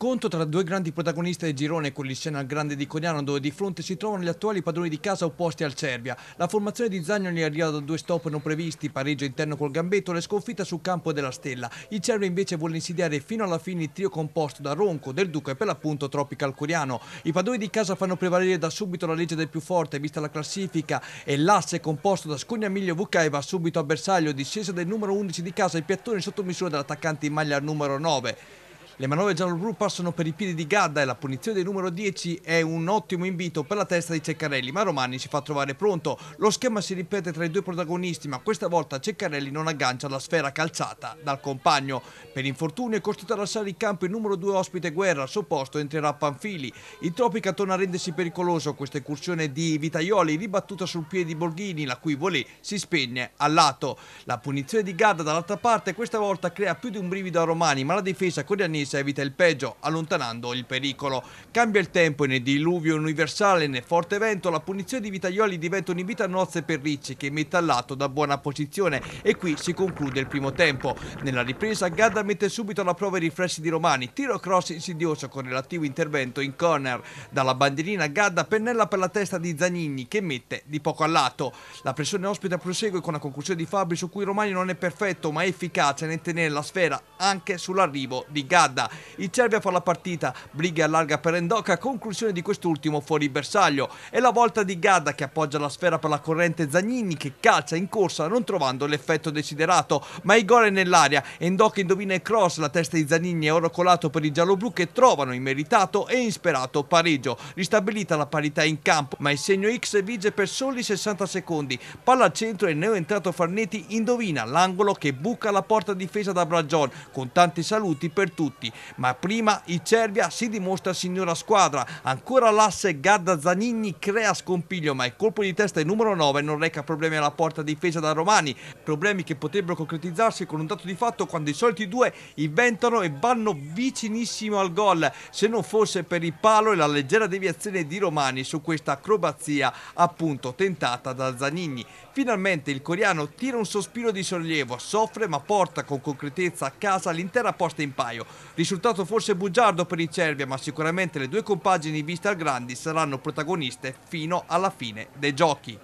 Scontro tra due grandi protagonisti del girone con l'Iscena al Grande di Coriano dove di fronte si trovano gli attuali padroni di casa opposti al Cervia. La formazione di Zagnoli arriva da due stop non previsti, pareggio interno col Gambetto e sconfitta sul campo della Stella. Il Cervia invece vuole insidiare fino alla fine il trio composto da Ronco, Del Duca e per l'appunto Tropical Coriano. I padroni di casa fanno prevalere da subito la legge del più forte vista la classifica e l'asse composto da Scognamiglio e va subito a bersaglio, discesa del numero 11 di casa e piattone sotto misura dell'attaccante in maglia numero 9. Le manovre di Gianlu passano per i piedi di Gadda e la punizione del numero 10 è un ottimo invito per la testa di Ceccarelli, ma Romani si fa trovare pronto. Lo schema si ripete tra i due protagonisti, ma questa volta Ceccarelli non aggancia la sfera calciata dal compagno. Per infortunio è costretto a lasciare il campo il numero 2 ospite Guerra, al suo posto entrerà Panfili. Il Tropica torna a rendersi pericoloso questa incursione di Vitaioli, ribattuta sul piede di Borghini, la cui volée si spegne al lato. La punizione di Gadda dall'altra parte questa volta crea più di un brivido a Romani, ma la difesa coreanese Censis evita il peggio, allontanando il pericolo. Cambia il tempo e nel diluvio universale nel forte vento la punizione di Vitaioli diventa un'invita a nozze per Ricci che mette lato da buona posizione e qui si conclude il primo tempo. Nella ripresa Gadda mette subito alla prova i riflessi di Romani, tiro cross insidioso con relativo intervento in corner. Dalla bandierina Gadda pennella per la testa di Zanini che mette di poco al lato. La pressione ospita prosegue con la conclusione di Fabri su cui Romani non è perfetto ma è efficace nel tenere la sfera anche sull'arrivo di Gadda merda. Il Cervia fa la partita, Brighi allarga per Endoca, conclusione di quest'ultimo fuori bersaglio. È la volta di Gadda che appoggia la sfera per la corrente Zagnini che calcia in corsa non trovando l'effetto desiderato, ma il gol è nell'aria. Endoca indovina il cross, la testa di Zagnini è oro colato per i gialloblu che trovano immeritato e insperato pareggio. Ristabilita la parità in campo, ma il segno X vige per soli 60 secondi. Palla al centro e neo entrato Farnetti indovina l'angolo che buca la porta difesa da Bragion con tanti saluti per tutti minuti, ma prima il Cervia si dimostra signora squadra, ancora l'asse Gadda Zanigni crea scompiglio ma il colpo di testa è numero 9 non reca problemi alla porta difesa da Romani, problemi che potrebbero concretizzarsi con un dato di fatto quando i soliti due inventano e vanno vicinissimo al gol, se non fosse per il palo e la leggera deviazione di Romani su questa acrobazia appunto tentata da Zanigni. Finalmente il coreano tira un sospiro di sollievo, soffre ma porta con concretezza a casa l'intera posta in paio. Risultato forse bugiardo per il Cervia, ma sicuramente le due compagini viste al Grandi saranno protagoniste fino alla fine dei giochi.